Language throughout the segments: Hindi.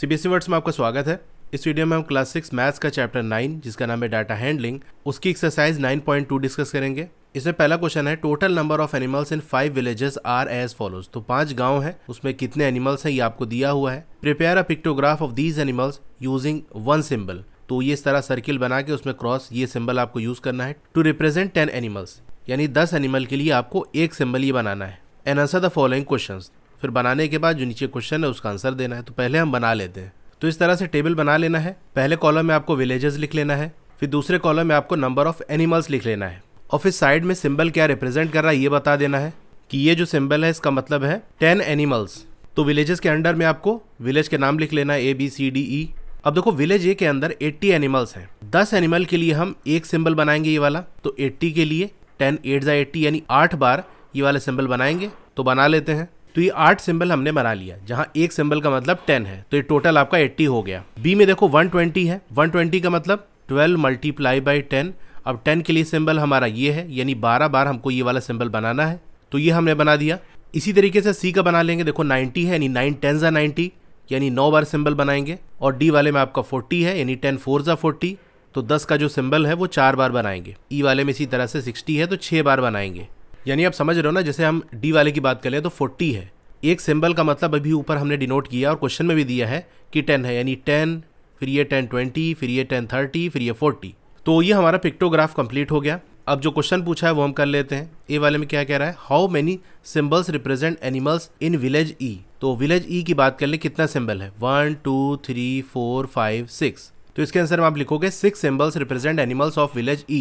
सीबीएसई वर्ड्स में आपका स्वागत है इस वीडियो में हम क्लास सिक्स मैथ्स का चैप्टर नाइन जिसका नाम है डाटा हैंडलिंग उसकी exercise nine point two discuss करेंगे इसमें पहला क्वेश्चन है total number of animals in five villages are as follows तो पांच गांव है उसमें कितने एनिमल्स हैं ये आपको दिया हुआ है prepare a pictograph of these animals using one symbol तो ये इस तरह सर्किल बना के उसमें क्रॉस ये सिंबल आपको यूज करना है टू रिप्रेजेंट टेन एनिमल्स यानी दस एनिमल के लिए आपको एक सिंबल ये बनाना है an answer the following question फिर बनाने के बाद जो नीचे क्वेश्चन है उसका आंसर देना है तो पहले हम बना लेते हैं तो इस तरह से टेबल बना लेना है पहले कॉलम में आपको विलेजेस लिख लेना है फिर दूसरे कॉलम में आपको नंबर ऑफ एनिमल्स लिख लेना है और फिर साइड में सिंबल क्या रिप्रेजेंट कर रहा है ये बता देना है कि ये जो सिंबल है इसका मतलब है टेन एनिमल्स तो विलेजेस के अंडर में आपको विलेज के नाम लिख लेना है A B C D E अब देखो विलेज ए के अंदर 80 एनिमल्स हैं 10 एनिमल के लिए हम एक सिंबल बनाएंगे ये वाला तो 80 के लिए 10 एट जा एट्टी यानी 8 बार ये वाला सिंबल बनाएंगे तो बना लेते हैं तो ये आठ सिंबल हमने बना लिया जहाँ एक सिंबल का मतलब टेन है तो ये टोटल आपका एट्टी हो गया बी में देखो वन ट्वेंटी है वन ट्वेंटी का मतलब ट्वेल्व मल्टीप्लाई बाई टेन अब टेन के लिए सिंबल हमारा ये है यानी बारह बार हमको ये वाला सिंबल बनाना है तो ये हमने बना दिया इसी तरीके से सी का बना लेंगे देखो नाइन्टी है यानी नाइन टेन ज़ा नाइन्टी यानी नौ बार सिंबल बनाएंगे और डी वाले में आपका फोर्टी है यानी टेन फोर ज़ा फोर्टी तो दस का जो सिंबल है वो चार बार बनाएंगे ई वाले में इसी तरह से सिक्सटी है तो छः बार बनाएंगे यानी आप समझ रहे हो ना जैसे हम डी वाले की बात करें तो फोर्टी है एक सिंबल का मतलब अभी ऊपर हमने डिनोट किया और क्वेश्चन में भी दिया है कि टेन है यानी टेन फिर ये टेन ट्वेंटी फिर ये टेन थर्टी फिर ये फोर्टी तो ये हमारा पिक्टोग्राफ कंप्लीट हो गया अब जो क्वेश्चन पूछा है वो हम कर लेते हैं ए वाले में क्या कह रहा है how many symbols represent animals in village E तो विलेज ई e की बात कर ले कितना सिंबल है one two three four five six तो इसके आंसर में आप लिखोगे six symbols represent animals of village E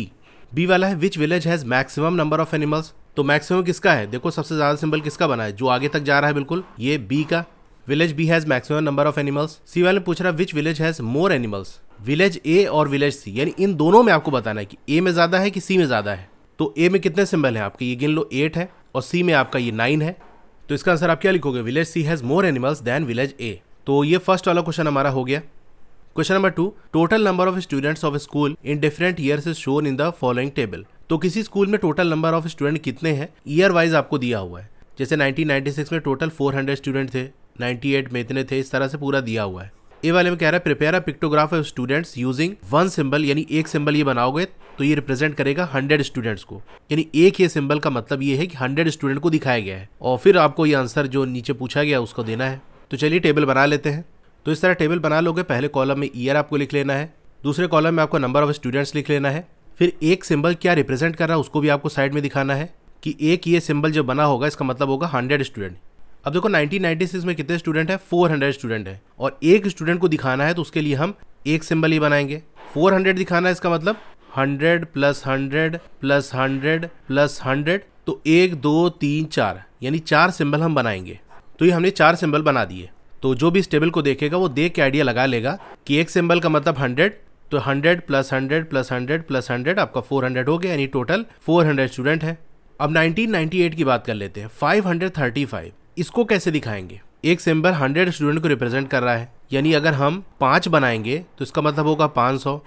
B वाला है which village has maximum number of animals तो मैक्सिमम किसका है देखो सबसे ज़्यादा सिंबल किसका बना है जो आगे तक जा रहा है बिल्कुल ये बी का village B has maximum number of animals C वाले पूछ रहा है which village has more animals village A और विलेज सी यानी इन दोनों में आपको बताना है कि ए में ज़्यादा है कि सी में ज़्यादा है तो ए में कितने सिंबल हैं आपके ये गिन लो एट है और सी में आपका ये नाइन है तो इसका आंसर आप क्या लिखोगे village C has more animals than village A तो ये फर्स्ट वाला क्वेश्चन हमारा हो गया question number two total number of students of school in different years is shown in the following table तो किसी स्कूल में टोटल नंबर ऑफ स्टूडेंट कितने हैं ईयर वाइज आपको दिया हुआ है जैसे 1996 में टोटल 400 स्टूडेंट थे 98 में इतने थे इस तरह से पूरा दिया हुआ है ए वाले में कह रहा है prepare a pictograph of students using one symbol यानी एक सिंबल ये बनाओगे तो ये रिप्रेजेंट करेगा हंड्रेड स्टूडेंट्स को यानी एक ये सिंबल का मतलब ये है कि हंड्रेड स्टूडेंट को दिखाया गया है और फिर आपको ये आंसर जो नीचे पूछा गया उसको देना है तो चलिए टेबल बना लेते हैं तो इस तरह टेबल बना लोगे पहले कॉलम में ईयर आपको लिख लेना है दूसरे कॉलम में आपको नंबर ऑफ स्टूडेंट्स लिख लेना है फिर एक सिंबल क्या रिप्रेजेंट कर रहा है उसको भी आपको साइड में दिखाना है कि एक ये सिंबल जो बना होगा इसका मतलब होगा हंड्रेड स्टूडेंट अब देखो 1996 में कितने स्टूडेंट हैं 400 स्टूडेंट हैं और एक स्टूडेंट को दिखाना है तो उसके लिए हम एक सिंबल ही बनाएंगे 400 दिखाना है इसका मतलब 100 प्लस 100 प्लस 100 प्लस 100 तो एक दो तीन चार यानी चार सिंबल हम बनाएंगे तो ये हमने चार सिंबल बना दिए तो जो भी इस टेबल को देखेगा वो देख के आइडिया लगा लेगा कि एक सिंबल का मतलब हंड्रेड तो hundred plus hundred plus hundred plus hundred आपका फोर हंड्रेड हो गया यानी टोटल फोर हंड्रेड स्टूडेंट है अब 1998 की बात कर लेते हैं 535 इसको कैसे दिखाएंगे एक सिंबल 100 स्टूडेंट को रिप्रेजेंट कर रहा है यानी अगर हम पाँच बनाएंगे तो इसका मतलब होगा 500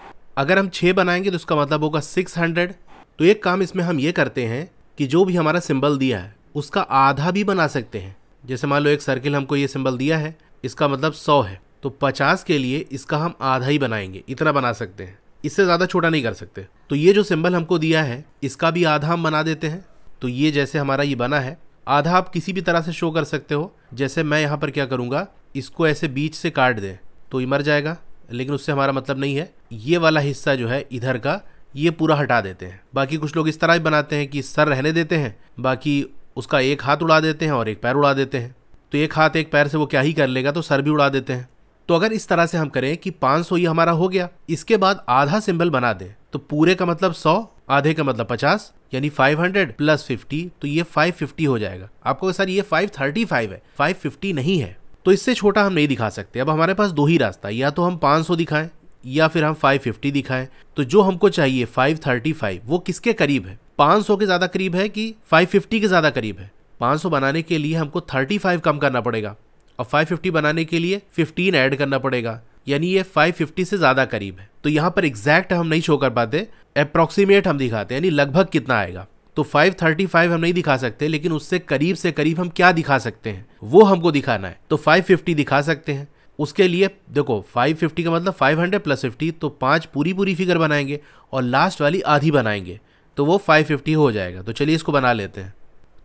अगर हम छः बनाएंगे तो इसका मतलब होगा सिक्स तो एक काम इसमें हम ये करते हैं कि जो भी हमारा सिंबल दिया है उसका आधा भी बना सकते हैं जैसे मान लो एक सर्किल हमको ये सिंबल दिया है इसका मतलब सौ है तो पचास के लिए इसका हम आधा ही बनाएंगे इतना बना सकते हैं इससे ज़्यादा छोटा नहीं कर सकते तो ये जो सिंबल हमको दिया है इसका भी आधा हम बना देते हैं तो ये जैसे हमारा ये बना है आधा आप किसी भी तरह से शो कर सकते हो जैसे मैं यहाँ पर क्या करूँगा इसको ऐसे बीच से काट दें तो ये मर जाएगा लेकिन उससे हमारा मतलब नहीं है ये वाला हिस्सा जो है इधर का ये पूरा हटा देते हैं बाकी कुछ लोग इस तरह ही बनाते हैं कि सर रहने देते हैं बाकी उसका एक हाथ उड़ा देते हैं और एक पैर उड़ा देते हैं तो एक हाथ एक पैर से वो क्या ही कर लेगा तो सर भी उड़ा देते हैं तो अगर इस तरह से हम करें कि 500 ये हमारा हो गया इसके बाद आधा सिंबल बना दे तो पूरे का मतलब 100 आधे का मतलब 50 यानी 500 प्लस 50 तो ये 550 हो जाएगा आपको सर ये 535 है 550 नहीं है तो इससे छोटा हम नहीं दिखा सकते अब हमारे पास दो ही रास्ता या तो हम 500 दिखाएं या फिर हम 550 दिखाएं तो जो हमको चाहिए 535 वो किसके करीब है 500 के ज़्यादा करीब है कि 550 के ज़्यादा करीब है 500 बनाने के लिए हमको 35 कम करना पड़ेगा और 550 बनाने के लिए 15 ऐड करना पड़ेगा यानी ये 550 से ज़्यादा करीब है तो यहाँ पर एग्जैक्ट हम नहीं शो कर पाते अप्रोक्सीमेट हम दिखाते हैं यानी लगभग कितना आएगा तो 535 हम नहीं दिखा सकते लेकिन उससे करीब से करीब हम क्या दिखा सकते हैं वो हमको दिखाना है तो 550 दिखा सकते हैं उसके लिए देखो 550 का मतलब 500 प्लस फिफ्टी तो पांच पूरी पूरी फिगर बनाएंगे और लास्ट वाली आधी बनाएंगे तो वो 550 हो जाएगा तो चलिए इसको बना लेते हैं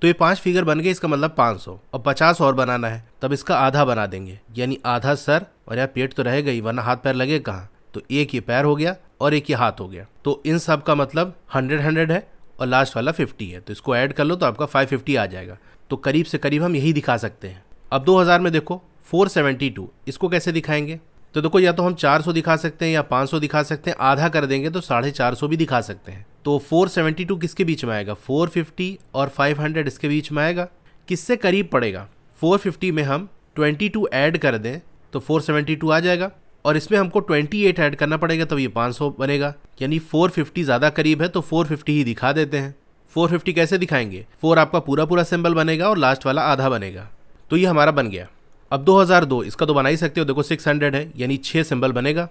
तो ये पांच फिगर बन गए इसका मतलब पांच सौ और पचास और बनाना है तब इसका आधा बना देंगे यानी आधा सर और यहाँ पेट तो रहेगा ही वरना हाथ पैर लगे कहाँ तो एक ये पैर हो गया और एक ये हाथ हो गया तो इन सब का मतलब हंड्रेड हंड्रेड है और लास्ट वाला फिफ्टी है तो इसको ऐड कर लो तो आपका फाइव फिफ्टी आ जाएगा तो करीब से करीब हम यही दिखा सकते हैं अब दो हज़ार में देखो फोर सेवेंटी टू इसको कैसे दिखाएंगे तो देखो या तो हम चार सौ दिखा सकते हैं या पाँच सौ दिखा सकते हैं आधा कर देंगे तो साढ़े चार सौ भी दिखा सकते हैं तो 472 किसके बीच में आएगा 450 और 500 इसके बीच में आएगा किससे करीब पड़ेगा 450 में हम 22 ऐड कर दें तो 472 आ जाएगा और इसमें हमको 28 ऐड करना पड़ेगा तब ये 500 बनेगा यानी 450 ज़्यादा करीब है तो 450 ही दिखा देते हैं 450 कैसे दिखाएंगे 4 आपका पूरा पूरा सिंबल बनेगा और लास्ट वाला आधा बनेगा तो ये हमारा बन गया अब 2002 इसका तो बना ही सकते हो देखो 600 है यानी छः सिंबल बनेगा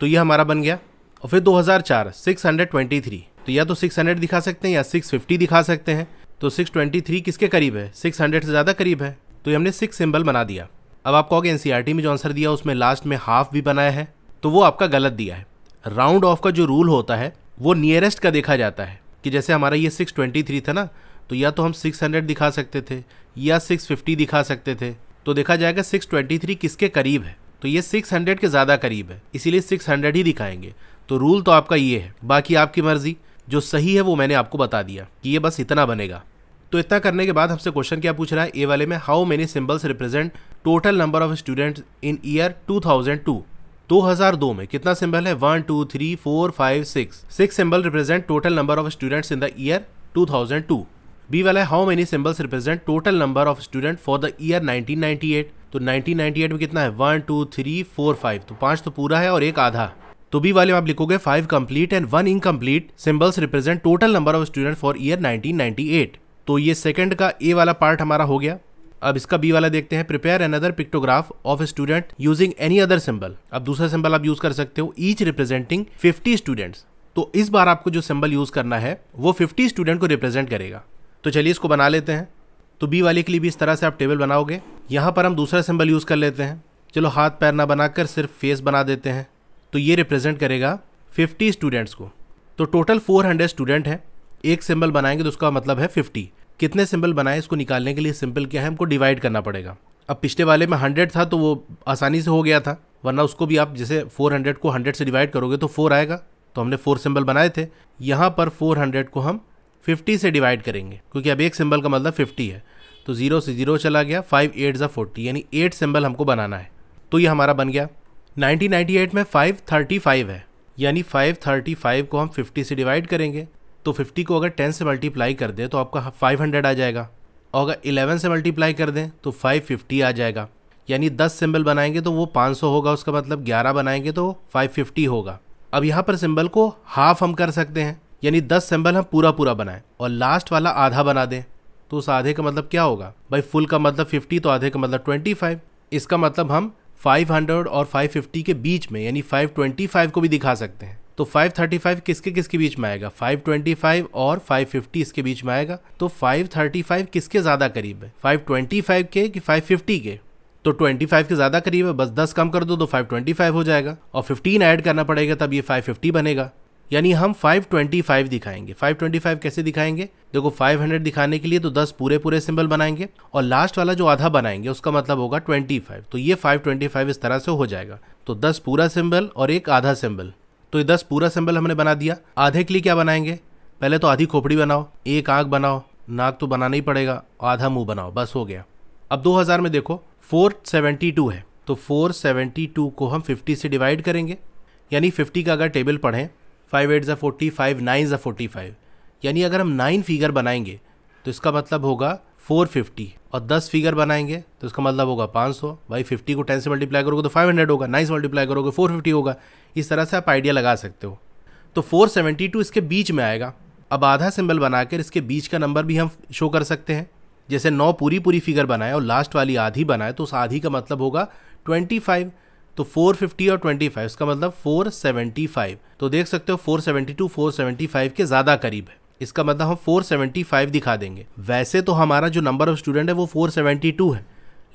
तो ये हमारा बन गया और फिर 2004 623 तो या तो 600 दिखा सकते हैं या 650 दिखा सकते हैं तो 623 किसके करीब है 600 से ज़्यादा करीब है तो ये हमने सिक्स सिंबल बना दिया अब आप कहोगे एन e में जो आंसर दिया उसमें लास्ट में हाफ भी बनाया है तो वो आपका गलत दिया है राउंड ऑफ का जो रूल होता है वो नियरेस्ट का देखा जाता है कि जैसे हमारा ये 623 था ना तो या तो हम 600 दिखा सकते थे या 650 दिखा सकते थे तो देखा जाएगा 623 किसके करीब है तो ये 600 के ज़्यादा करीब है इसीलिए 600 ही दिखाएंगे तो रूल तो आपका ये है बाकी आपकी मर्जी जो सही है वो मैंने आपको बता दिया कि ये बस इतना बनेगा तो इतना करने के बाद हमसे क्वेश्चन क्या पूछ रहा है ए वाले में how many symbols represent total number of student in year 2002 2002 में कितना सिंबल है one two three four five six six symbol represent total number of students in the year 2002 B वाला है how many symbols represent total number of student for the year 1998 तो 1998 में कितना है one two three four five तो पांच तो पूरा है और एक आधा तो बी वाले में आप लिखोगे five complete and one incomplete symbols represent total number of student for year 1998 तो ये सेकंड का ए वाला पार्ट हमारा हो गया अब इसका बी वाला देखते हैं prepare another pictograph of student using any other symbol अब दूसरा सिंबल आप यूज कर सकते हो ईच रिप्रेजेंटिंग 50 स्टूडेंट्स तो इस बार आपको जो सिंबल यूज करना है वो 50 स्टूडेंट को रिप्रेजेंट करेगा तो चलिए इसको बना लेते हैं तो बी वाले के लिए भी इस तरह से आप टेबल बनाओगे यहाँ पर हम दूसरा सिंबल यूज कर लेते हैं चलो हाथ पैर ना बनाकर सिर्फ फेस बना देते हैं तो ये रिप्रेजेंट करेगा 50 स्टूडेंट्स को तो टोटल 400 स्टूडेंट हैं एक सिंबल बनाएंगे तो उसका मतलब है 50 कितने सिंबल बनाए इसको निकालने के लिए सिंपल क्या है हमको डिवाइड करना पड़ेगा अब पिछले वाले में 100 था तो वो आसानी से हो गया था वरना उसको भी आप जैसे 400 को 100 से डिवाइड करोगे तो 4 आएगा तो हमने 4 सिंबल बनाए थे यहाँ पर 400 को हम 50 से डिवाइड करेंगे क्योंकि अब एक सिंबल का मतलब 50 है तो ज़ीरो से ज़ीरो चला गया फाइव एट ज़ा फोर्टी यानी एट सिंबल हमको बनाना है तो ये हमारा बन गया 1998 में 535 है यानी 535 को हम 50 से डिवाइड करेंगे तो 50 को अगर 10 से मल्टीप्लाई कर दें तो आपका 500 आ जाएगा और अगर 11 से मल्टीप्लाई कर दें तो 550 आ जाएगा यानी 10 सिंबल बनाएंगे तो वो 500 होगा उसका मतलब 11 बनाएंगे तो 550 होगा अब यहाँ पर सिंबल को हाफ हम कर सकते हैं यानी 10 सिंबल हम पूरा पूरा बनाएं और लास्ट वाला आधा बना दें तो उस आधे का मतलब क्या होगा भाई फुल का मतलब 50 तो आधे का मतलब 25 इसका मतलब हम 500 और 550 के बीच में यानी 525 को भी दिखा सकते हैं तो 535 किसके किसके बीच में आएगा 525 और 550 इसके बीच में आएगा तो 535 किसके ज़्यादा करीब है 525 के कि 550 के तो 25 के ज़्यादा करीब है बस 10 कम कर दो तो 525 हो जाएगा और 15 ऐड करना पड़ेगा तब ये 550 बनेगा यानी हम 525 दिखाएंगे 525 कैसे दिखाएंगे देखो 500 दिखाने के लिए तो 10 पूरे पूरे सिंबल बनाएंगे और लास्ट वाला जो आधा बनाएंगे उसका मतलब होगा 25 तो ये 525 इस तरह से हो जाएगा तो 10 पूरा सिंबल और एक आधा सिंबल तो ये 10 पूरा सिंबल हमने बना दिया आधे के लिए क्या बनाएंगे पहले तो आधी खोपड़ी बनाओ एक आँख बनाओ नाक तो बनाना ही पड़ेगा आधा मुँह बनाओ बस हो गया अब दो में देखो फोर है तो फोर को हम फिफ्टी से डिवाइड करेंगे यानी 50 का अगर टेबल पढ़ें फाइव एट ज़ा फोर्टी फाइव नाइन ज़ा फोर्टी फाइव यानी अगर हम नाइन फिगर बनाएंगे तो इसका मतलब होगा फोर फिफ्टी और दस फिगर बनाएंगे तो इसका मतलब होगा पाँच सौ भाई फिफ्टी को टेन से मल्टीप्लाई करोगे तो फाइव हंड्रेड होगा नाइन से मल्टीप्लाई करोगे फोर फिफ्टी होगा इस तरह से आप आइडिया लगा सकते हो तो फोर सेवेंटी टू इसके बीच में आएगा अब आधा सिंबल बनाकर इसके बीच का नंबर भी हम शो कर सकते हैं जैसे नौ पूरी पूरी फिगर बनाए और लास्ट वाली आधी बनाए तो उस आधी का मतलब होगा ट्वेंटी फाइव तो 450 और 25 इसका मतलब 475 तो देख सकते हो 472 475 के ज़्यादा करीब है इसका मतलब हम 475 दिखा देंगे वैसे तो हमारा जो नंबर ऑफ स्टूडेंट है वो 472 है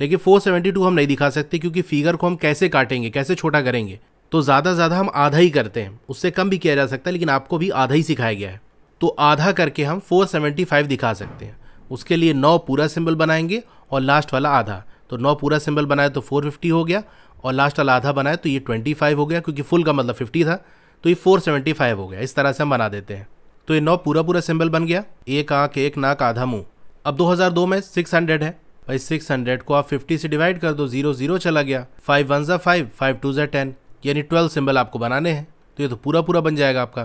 लेकिन 472 हम नहीं दिखा सकते क्योंकि फिगर को हम कैसे काटेंगे कैसे छोटा करेंगे तो ज़्यादा ज़्यादा हम आधा ही करते हैं उससे कम भी किया जा सकता है लेकिन आपको भी आधा ही सिखाया गया है तो आधा करके हम 475 दिखा सकते हैं उसके लिए नौ पूरा सिंबल बनाएंगे और लास्ट वाला आधा तो नौ पूरा सिंबल बनाए तो 450 हो गया और लास्ट वाला आधा बनाए तो ये ट्वेंटी फाइव हो गया क्योंकि फुल का मतलब फिफ्टी था तो ये फोर सेवेंटी फाइव हो गया इस तरह से हम बना देते हैं तो ये नौ पूरा पूरा सिंबल बन गया एक आँख एक नाक आधा मुँह अब 2002 में 600 है भाई 600 को आप 50 से डिवाइड कर दो जीरो जीरो चला गया फाइव वन ज़ा फाइव फाइव टू ज़ा टेन यानी ट्वेल्व सिंबल आपको बनाने हैं तो ये तो पूरा पूरा बन जाएगा आपका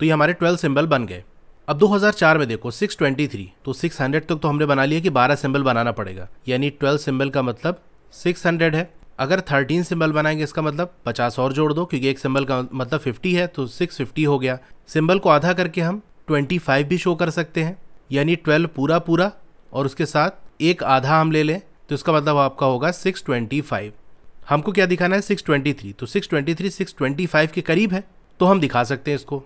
तो ये हमारे ट्वेल्व सिंबल बन गए अब 2004 में देखो 623 तो 600 तक तो हमने बना लिया कि 12 सिंबल बनाना पड़ेगा यानी 12 सिंबल का मतलब 600 है अगर थर्टीन सिंबल बनाएंगे इसका मतलब पचास और जोड़ दो क्योंकि एक सिंबल का मतलब फिफ्टी है तो सिक्स फिफ्टी हो गया सिंबल को आधा करके हम ट्वेंटी फाइव भी शो कर सकते हैं यानी ट्वेल्व पूरा पूरा और उसके साथ एक आधा हम ले लें तो इसका मतलब आपका होगा सिक्स ट्वेंटी फाइव हमको क्या दिखाना है सिक्स ट्वेंटी थ्री तो six twenty three six twenty five के करीब है तो हम दिखा सकते हैं इसको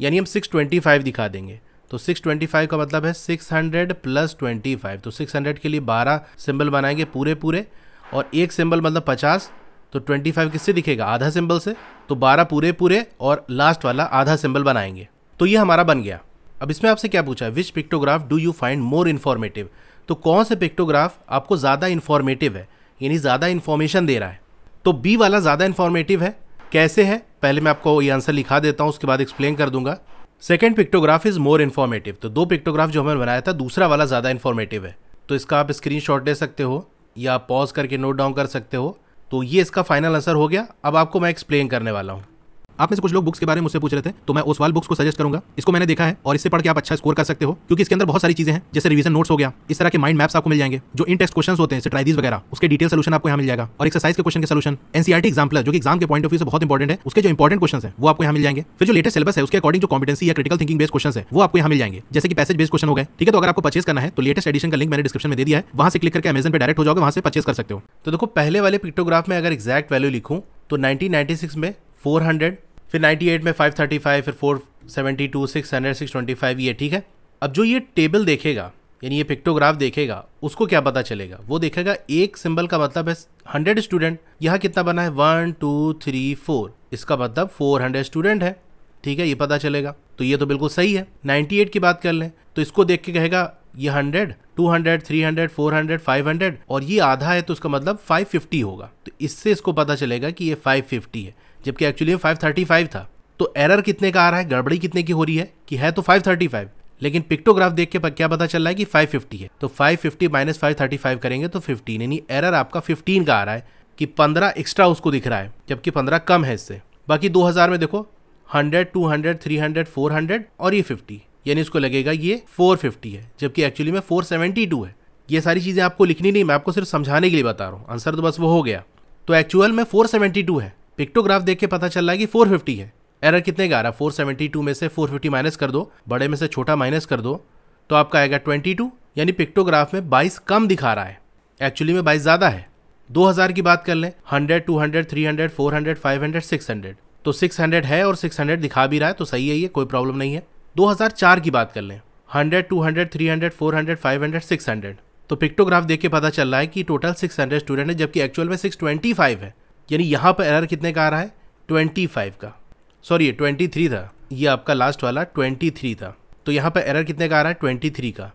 यानी हम सिक्स ट्वेंटी फाइव दिखा देंगे तो सिक्स ट्वेंटी फाइव का मतलब है six hundred plus twenty five तो सिक्स हंड्रेड के लिए बारह सिंबल बनाएंगे पूरे पूरे और एक सिंबल मतलब पचास तो ट्वेंटी फाइव किससे दिखेगा आधा सिंबल से तो बारह पूरे पूरे और लास्ट वाला आधा सिंबल बनाएंगे तो ये हमारा बन गया अब इसमें आपसे क्या पूछा है which pictograph do you find more informative तो कौन से पिक्टोग्राफ आपको ज़्यादा इन्फॉर्मेटिव है यानी ज़्यादा इन्फॉर्मेशन दे रहा है तो बी वाला ज़्यादा इन्फॉर्मेटिव है कैसे है पहले मैं आपको ये आंसर लिखा देता हूँ उसके बाद एक्सप्लेन कर दूंगा second pictograph is more informative तो दो पिक्टोग्राफ जो हमने बनाया था दूसरा वाला ज़्यादा इन्फॉर्मेटिव है तो इसका आप स्क्रीन ले सकते हो या पॉज करके नोट डाउन कर सकते हो तो ये इसका फाइनल आंसर हो गया अब आपको मैं एक्सप्लेन करने वाला हूँ आप में से कुछ लोग बुक्स के बारे में मुझसे पूछ रहे थे तो मैं वाल बुक्स को सजेस्ट करूंगा इसको मैंने देखा है और इससे पढ़ के आप अच्छा स्कोर कर सकते हो क्योंकि इसके अंदर बहुत सारी चीजें हैं जैसे रिवीजन नोट्स हो गया इस तरह के माइंड मैप्स आपको मिल जाएंगे जो इन टेस्ट क्वेश्चन होते हैं स्ट्राइडीज वगैरह उसके डिटेल सोलूशन आपको यहाँ मिल जाएगा और एक्सरसाइज के क्वेश्चन के सोलूशन एनसीआरटी एग्जाम्पल जो कि एग्जाम के पॉइंट ऑफ व्यू से बहुत इंपॉर्टेंट है उसके जो इंपॉर्टेंट क्वेश्चन है वो आपको यहाँ मिल जाएंगे फिर जो लेटेस्ट सिलेबस है उसके अकॉर्डिंग जो कॉम्पिटेंसी या क्रिटिकल थिंकिंग बेस्ट क्वेश्चन है वो आपको यहाँ मिल जाएंगे जैसे कि पैसेज बेस क्वेश्चन हो गए ठीक है तो अगर आपको परचेस करना है तो लेटेस्ट एडिशन का लिंक मैंने डिस्क्रिप्शन में दे दिया है वहां से क्लिक करके अमेजन पर डायरेक्ट हो जाओगे वहां से परचेस कर सकते हो तो देखो पहले वाले पिक्टोग्राफ में अगर एक्जैक्ट वैल्यू लिखूं तो 1996 में 400 फिर 98 में 535 फिर 472 600 625 ये ठीक है अब जो ये टेबल देखेगा यानी ये पिक्टोग्राफ देखेगा उसको क्या पता चलेगा वो देखेगा एक सिंबल का मतलब है हंड्रेड स्टूडेंट यहाँ कितना बना है वन टू थ्री फोर इसका मतलब फोर हंड्रेड स्टूडेंट है ठीक है ये पता चलेगा तो ये तो बिल्कुल सही है एट की बात कर लें तो इसको देख के कहेगा ये हंड्रेड 200, 300, 400, 500 और ये आधा है तो उसका मतलब 550 होगा तो इससे इसको पता चलेगा कि ये 550 है जबकि एक्चुअली फाइव थर्टी फाइव था तो एरर कितने का आ रहा है गड़बड़ी कितने की हो रही है कि है तो फाइव थर्टी फाइव लेकिन पिक्टोग्राफ देख के क्या पता चल रहा है कि 550 है तो 550 फिफ्टी माइनस फाइव करेंगे तो 15 यानी एरर आपका 15 का आ रहा है कि 15 एक्स्ट्रा उसको दिख रहा है जबकि 15 कम है इससे बाकी 2000 में देखो 100, 200, 300, 400 और ये 50 यानी इसको लगेगा ये 450 है जबकि एक्चुअली में 472 है ये सारी चीज़ें आपको लिखनी नहीं मैं आपको सिर्फ समझाने के लिए बता रहा हूँ आंसर तो बस वो हो गया तो एक्चुअल में 472 है पिक्टोग्राफ देख के पता चल रहा है कि फोर फिफ्टी है एरर कितने का आ रहा है फोर सेवेंटी टू में से फोर फिफ्टी माइनस कर दो बड़े में से छोटा माइनस कर दो तो आपका आएगा ट्वेंटी टू यानी पिक्टोग्राफ में बाईस कम दिखा रहा है एक्चुअली में बाईस ज्यादा है दो हजार की बात कर लें hundred two hundred three hundred four hundred five hundred six hundred तो सिक्स हंड्रेड है और सिक्स हंड्रेड दिखा भी रहा है तो सही है ये कोई प्रॉब्लम नहीं है दो हजार चार की बात कर लें hundred two hundred three hundred four hundred five hundred six hundred तो पिक्टोग्राफ देख के पता चल रहा है कि टोटल सिक्स हंड्रेड स्टूडेंट है जबकि एक्चुअल में सिक्स ट्वेंटी फाइव है यानी यहाँ पर एरर कितने का आ रहा है ट्वेंटी फाइव का सॉरी ट्वेंटी थ्री था ये आपका लास्ट वाला ट्वेंटी थ्री था तो यहाँ पर एरर कितने का आ रहा है ट्वेंटी थ्री का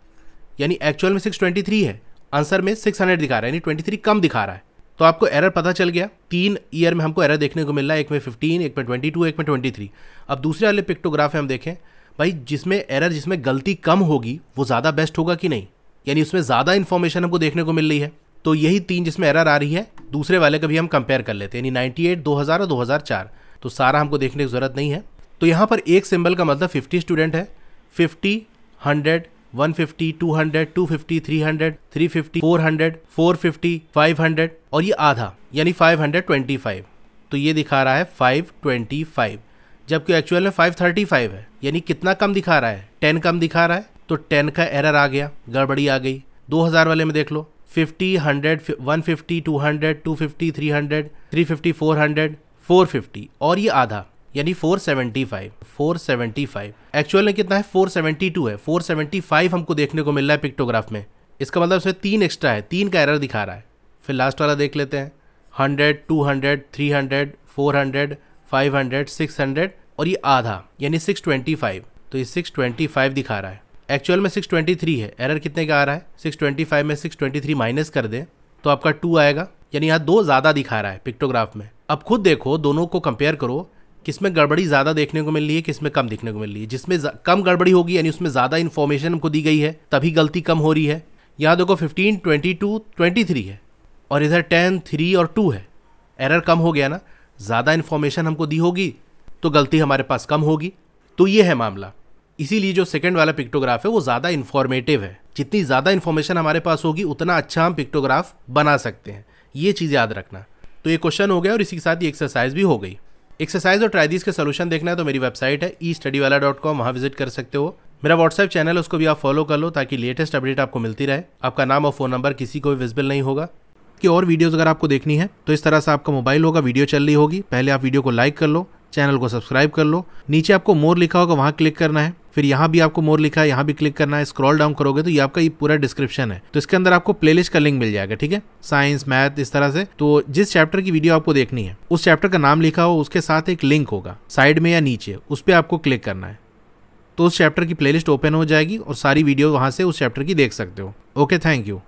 यानी एक्चुअल में सिक्स ट्वेंटी थ्री है आंसर में सिक्स हंड्रेड दिखा रहा है यानी ट्वेंटी थ्री कम दिखा रहा है तो आपको एरर पता चल गया तीन ईयर में हमको एरर देखने को मिल रहा है एक में फिफ्टीन एक में ट्वेंटी टू एक में ट्वेंटी थ्री अब दूसरे वाले पिक्टोग्राफ में हम देखें भाई जिसमें एरर जिसमें गलती कम होगी वो ज़्यादा बेस्ट होगा कि नहीं यानी उसमें ज़्यादा इन्फॉर्मेशन हमको देखने को मिल रही है तो यही तीन जिसमें एरर आ रही है दूसरे वाले का भी हम कंपेयर कर लेते हैं यानी 98, 2000 और 2004 तो सारा हमको देखने की ज़रूरत नहीं है तो यहाँ पर एक सिंबल का मतलब 50 स्टूडेंट है 50, 100, 150, 200, 250, 300, 350, 400, 450, 500 और ये आधा यानी 525 तो ये दिखा रहा है 525 जबकि एक्चुअल में 535 है यानी कितना कम दिखा रहा है 10 कम दिखा रहा है तो 10 का एरर आ गया गड़बड़ी आ गई 2000 वाले में देख लो fifty hundred one fifty two hundred two fifty three hundred three fifty four hundred four fifty और ये आधा यानी four seventy five four seventy five actual में कितना है फोर सेवेंटी टू है फोर सेवेंटी फाइव हमको देखने को मिल रहा है पिक्टोग्राफ में इसका मतलब इसमें तीन एक्स्ट्रा है तीन का एरर दिखा रहा है फिर लास्ट वाला देख लेते हैं hundred two hundred three hundred four hundred five hundred six hundred और ये आधा यानी सिक्स ट्वेंटी फाइव तो ये सिक्स ट्वेंटी फाइव दिखा रहा है एक्चुअल में 623 है एरर कितने का आ रहा है 625 में 623 माइनस कर दें तो आपका टू आएगा यानी यहाँ दो ज़्यादा दिखा रहा है पिक्टोग्राफ में अब खुद देखो दोनों को कंपेयर करो किस में गड़बड़ी ज़्यादा देखने को मिल रही है किस में कम देखने को मिल रही है जिसमें कम गड़बड़ी होगी यानी उसमें ज़्यादा इन्फॉर्मेशन हमको दी गई है तभी गलती कम हो रही है यहाँ देखो fifteen twenty two twenty three है और इधर टेन थ्री और टू है एरर कम हो गया ना ज़्यादा इन्फॉर्मेशन हमको दी होगी तो गलती हमारे पास कम होगी तो ये है मामला इसीलिए जो सेकंड वाला पिक्टोग्राफ है वो ज़्यादा इन्फॉर्मेटिव है जितनी ज़्यादा इन्फॉर्मेशन हमारे पास होगी उतना अच्छा हम पिक्टोग्राफ बना सकते हैं ये चीज़ याद रखना तो ये क्वेश्चन हो गया और इसी के साथ ये एक्सरसाइज भी हो गई एक्सरसाइज और ट्राइदीज के सोल्यूशन देखना है तो मेरी वेबसाइट है ई स्टडी वाला डॉट कॉम वहाँ विजिट कर सकते हो मेरा व्हाट्सएप चैनल है उसको भी आप फॉलो कर लो ताकि लेटेस्ट अपडेट आपको मिलती रहे आपका नाम और फ़ोन नंबर किसी को भी विजिबल नहीं होगा कि और वीडियोज़ अगर आपको देखनी है तो इस तरह से आपका मोबाइल होगा वीडियो चल रही होगी पहले आप वीडियो को लाइक कर लो चैनल को सब्सक्राइब कर लो नीचे आपको मोर लिखा होगा वहां क्लिक करना है फिर यहाँ भी आपको मोर लिखा है यहाँ भी क्लिक करना है स्क्रॉल डाउन करोगे तो ये आपका ये पूरा डिस्क्रिप्शन है तो इसके अंदर आपको प्लेलिस्ट का लिंक मिल जाएगा ठीक है साइंस मैथ इस तरह से तो जिस चैप्टर की वीडियो आपको देखनी है उस चैप्टर का नाम लिखा हो उसके साथ एक लिंक होगा साइड में या नीचे उस पर आपको क्लिक करना है तो उस चैप्टर की प्लेलिस्ट ओपन हो जाएगी और सारी वीडियो वहाँ से उस चैप्टर की देख सकते हो ओके थैंक यू